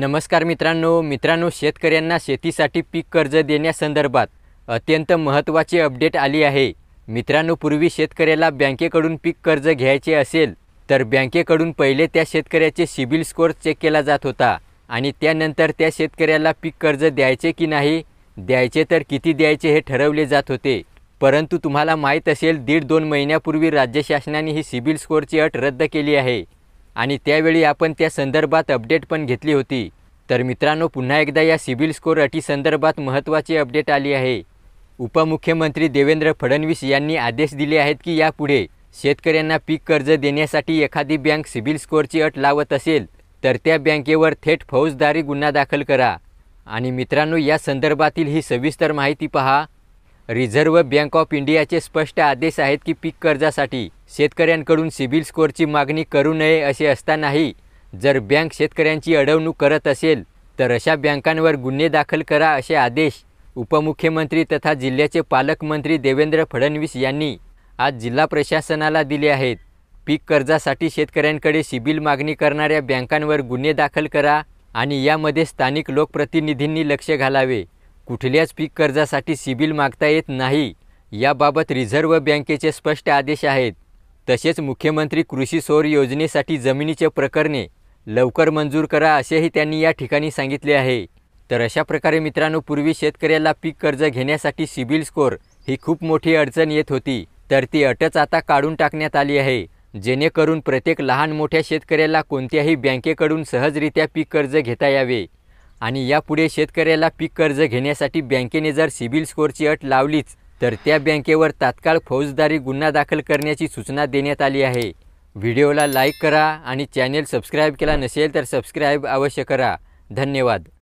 नमस्कार मित्रांनो मित्रांनो शेतकऱ्यांना शेतीसाठी पीक कर्ज देण्यासंदर्भात अत्यंत महत्त्वाची अपडेट आली आहे मित्रांनो पूर्वी शेतकऱ्याला बँकेकडून पीक कर्ज घ्यायचे असेल तर बँकेकडून पहिले त्या शेतकऱ्याचे सिबिल स्कोअर चेक केला जात होता आणि त्यानंतर त्या शेतकऱ्याला पीक कर्ज द्यायचे की नाही द्यायचे तर किती द्यायचे हे ठरवले जात होते परंतु तुम्हाला माहीत असेल दीड दोन महिन्यापूर्वी राज्य शासनाने ही सिबिल स्कोअरची अट रद्द केली आहे आणि त्यावेळी आपण त्या संदर्भात अपडेट पण घेतली होती तर मित्रांनो पुन्हा एकदा या सिबिल स्कोअर अटीसंदर्भात महत्त्वाची अपडेट आली आहे उपमुख्यमंत्री देवेंद्र फडणवीस यांनी आदेश दिले आहेत की यापुढे शेतकऱ्यांना पीक कर्ज देण्यासाठी एखादी बँक सिबिल स्कोअरची अट लावत असेल तर त्या बँकेवर थेट फौजदारी गुन्हा दाखल करा आणि मित्रांनो या संदर्भातील ही सविस्तर माहिती पहा रिझर्व्ह बँक ऑफ इंडियाचे स्पष्ट आदेश आहेत की पीक कर्जासाठी शेतकऱ्यांकडून सिबिल स्कोअरची मागणी करू नये असे असतानाही जर बँक शेतकऱ्यांची अडवणूक करत असेल तर अशा बँकांवर गुन्हे दाखल करा असे आदेश उपमुख्यमंत्री तथा जिल्ह्याचे पालकमंत्री देवेंद्र फडणवीस यांनी आज जिल्हा प्रशासनाला दिले आहेत पीक कर्जासाठी शेतकऱ्यांकडे सिबिल मागणी करणाऱ्या बँकांवर गुन्हे दाखल करा आणि यामध्ये स्थानिक लोकप्रतिनिधींनी लक्ष घालावे कुठल्याच पीक कर्जासाठी सिबिल मागता येत नाही याबाबत रिझर्व्ह बँकेचे स्पष्ट आदेश आहेत तसेच मुख्यमंत्री कृषी सौर योजनेसाठी जमिनीचे प्रकरणे लवकर मंजूर करा असेही त्यांनी या ठिकाणी सांगितले आहे तर अशा प्रकारे मित्रांनो पूर्वी शेतकऱ्याला पीक कर्ज घेण्यासाठी सिबिल स्कोअर ही खूप मोठी अडचण येत होती तर ती अटच आता काढून टाकण्यात आली आहे जेणेकरून प्रत्येक लहान मोठ्या शेतकऱ्याला कोणत्याही बँकेकडून सहजरित्या पीक कर्ज घेता यावे आणि यापुढे शेतकऱ्याला पीक कर्ज घेण्यासाठी बँकेने जर सिबिल स्कोअरची अट लावलीच तर त्या बँकेवर तात्काळ फौजदारी गुन्हा दाखल करण्याची सूचना देण्यात आली आहे व्हिडिओला लाईक करा आणि चॅनेल सबस्क्राईब केला नसेल तर सबस्क्राईब अवश्य करा धन्यवाद